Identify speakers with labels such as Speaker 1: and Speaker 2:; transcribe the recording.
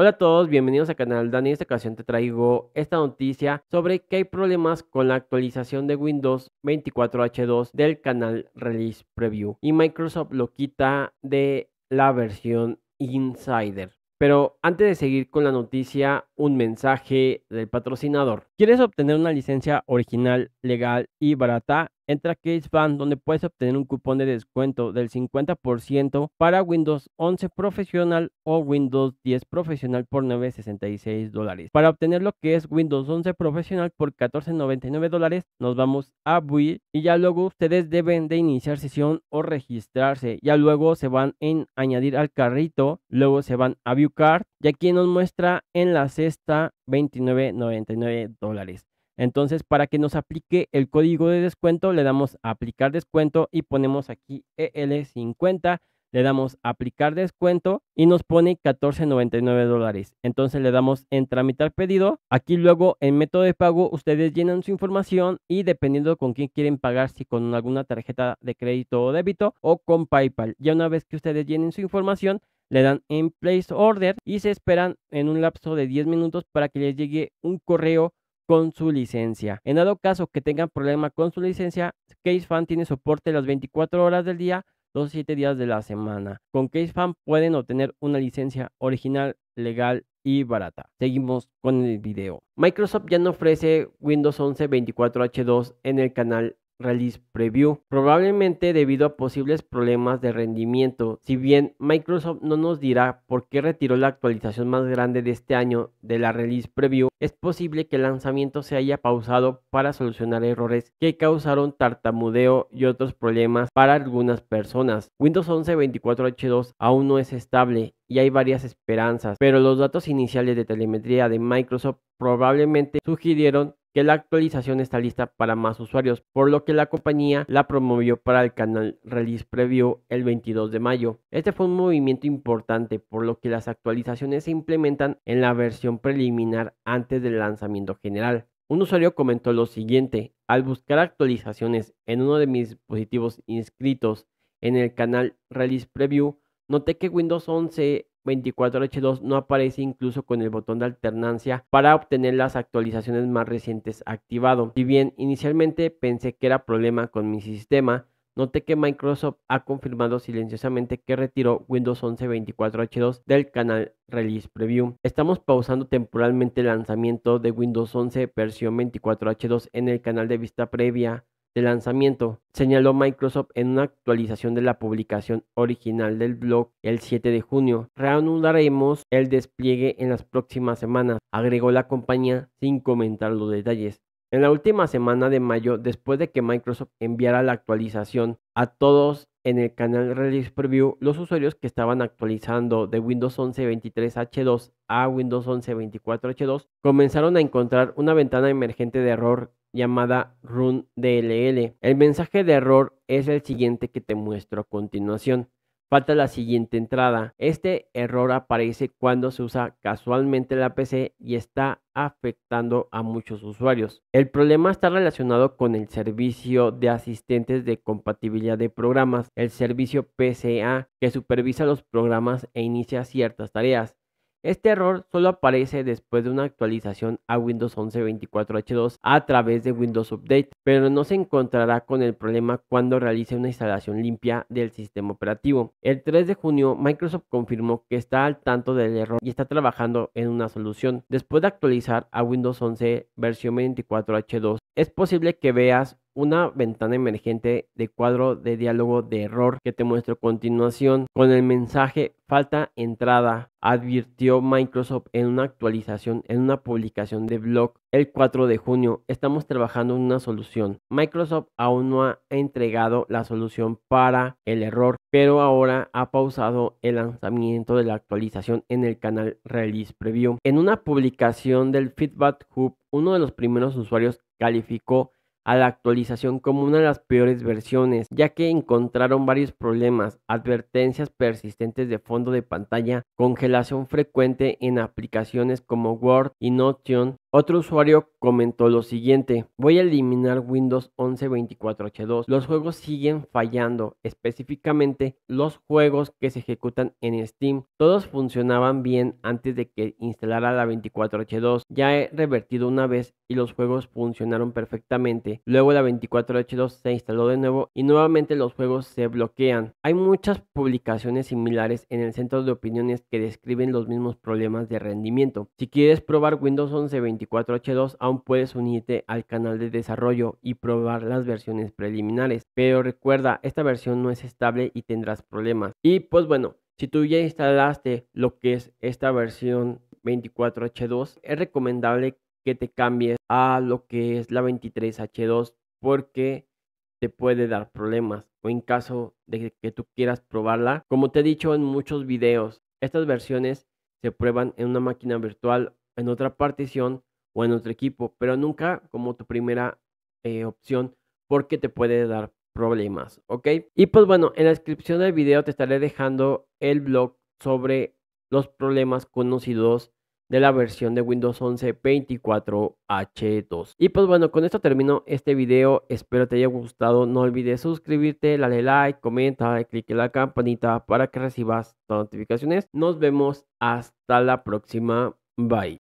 Speaker 1: Hola a todos, bienvenidos al canal Dani. En esta ocasión te traigo esta noticia sobre que hay problemas con la actualización de Windows 24H2 del canal Release Preview y Microsoft lo quita de la versión Insider. Pero antes de seguir con la noticia, un mensaje del patrocinador. ¿Quieres obtener una licencia original, legal y barata? entra a Fan donde puedes obtener un cupón de descuento del 50% para Windows 11 Profesional o Windows 10 Profesional por 9.66 dólares. Para obtener lo que es Windows 11 Profesional por 14.99 dólares, nos vamos a Build y ya luego ustedes deben de iniciar sesión o registrarse. Ya luego se van en añadir al carrito, luego se van a View Card y aquí nos muestra en la cesta 29.99 dólares. Entonces, para que nos aplique el código de descuento, le damos a aplicar descuento y ponemos aquí EL50. Le damos aplicar descuento y nos pone 14.99 dólares. Entonces le damos en tramitar pedido. Aquí luego en método de pago ustedes llenan su información y dependiendo con quién quieren pagar, si con alguna tarjeta de crédito o débito o con PayPal. Ya una vez que ustedes llenen su información, le dan en place order y se esperan en un lapso de 10 minutos para que les llegue un correo con su licencia. En dado caso que tengan problema con su licencia, CaseFan tiene soporte las 24 horas del día, los 7 días de la semana. Con CaseFan pueden obtener una licencia original, legal y barata. Seguimos con el video. Microsoft ya no ofrece Windows 11 24H2 en el canal Release Preview, probablemente debido a posibles problemas de rendimiento. Si bien Microsoft no nos dirá por qué retiró la actualización más grande de este año de la Release Preview, es posible que el lanzamiento se haya pausado para solucionar errores que causaron tartamudeo y otros problemas para algunas personas. Windows 11 24H2 aún no es estable y hay varias esperanzas, pero los datos iniciales de telemetría de Microsoft probablemente sugirieron que la actualización está lista para más usuarios, por lo que la compañía la promovió para el canal Release Preview el 22 de mayo. Este fue un movimiento importante, por lo que las actualizaciones se implementan en la versión preliminar antes del lanzamiento general. Un usuario comentó lo siguiente, al buscar actualizaciones en uno de mis dispositivos inscritos en el canal Release Preview, noté que Windows 11 24H2 no aparece incluso con el botón de alternancia para obtener las actualizaciones más recientes activado. Si bien inicialmente pensé que era problema con mi sistema, Noté que Microsoft ha confirmado silenciosamente que retiró Windows 11 24H2 del canal Release Preview. Estamos pausando temporalmente el lanzamiento de Windows 11 versión 24H2 en el canal de vista previa de lanzamiento, señaló Microsoft en una actualización de la publicación original del blog el 7 de junio. Reanudaremos el despliegue en las próximas semanas, agregó la compañía sin comentar los detalles. En la última semana de mayo, después de que Microsoft enviara la actualización a todos en el canal Release Preview los usuarios que estaban actualizando de Windows 11 23H2 a Windows 11 24H2 comenzaron a encontrar una ventana emergente de error llamada run DLL. El mensaje de error es el siguiente que te muestro a continuación falta la siguiente entrada. Este error aparece cuando se usa casualmente la PC y está afectando a muchos usuarios. El problema está relacionado con el servicio de asistentes de compatibilidad de programas, el servicio PCA, que supervisa los programas e inicia ciertas tareas. Este error solo aparece después de una actualización a Windows 11 24H2 a través de Windows Update, pero no se encontrará con el problema cuando realice una instalación limpia del sistema operativo. El 3 de junio, Microsoft confirmó que está al tanto del error y está trabajando en una solución. Después de actualizar a Windows 11 versión 24H2, es posible que veas una ventana emergente de cuadro de diálogo de error que te muestro a continuación con el mensaje falta entrada, advirtió Microsoft en una actualización, en una publicación de blog el 4 de junio. Estamos trabajando en una solución. Microsoft aún no ha entregado la solución para el error, pero ahora ha pausado el lanzamiento de la actualización en el canal Release Preview. En una publicación del Feedback Hub, uno de los primeros usuarios calificó a la actualización como una de las peores versiones, ya que encontraron varios problemas, advertencias persistentes de fondo de pantalla, congelación frecuente en aplicaciones como Word y Notion, otro usuario comentó lo siguiente, voy a eliminar Windows 11 24H2. Los juegos siguen fallando, específicamente los juegos que se ejecutan en Steam. Todos funcionaban bien antes de que instalara la 24H2. Ya he revertido una vez y los juegos funcionaron perfectamente. Luego la 24H2 se instaló de nuevo y nuevamente los juegos se bloquean. Hay muchas publicaciones similares en el centro de opiniones que describen los mismos problemas de rendimiento. Si quieres probar Windows 11 24 24H2 aún puedes unirte al canal de desarrollo y probar las versiones preliminares. Pero recuerda, esta versión no es estable y tendrás problemas. Y pues bueno, si tú ya instalaste lo que es esta versión 24H2, es recomendable que te cambies a lo que es la 23H2 porque te puede dar problemas o en caso de que tú quieras probarla. Como te he dicho en muchos videos, estas versiones se prueban en una máquina virtual, en otra partición o en otro equipo, pero nunca como tu primera eh, opción porque te puede dar problemas, ¿ok? Y pues bueno, en la descripción del video te estaré dejando el blog sobre los problemas conocidos de la versión de Windows 11 24H2. Y pues bueno, con esto termino este video. Espero te haya gustado. No olvides suscribirte, darle like, comenta, clic en la campanita para que recibas las notificaciones. Nos vemos hasta la próxima. Bye.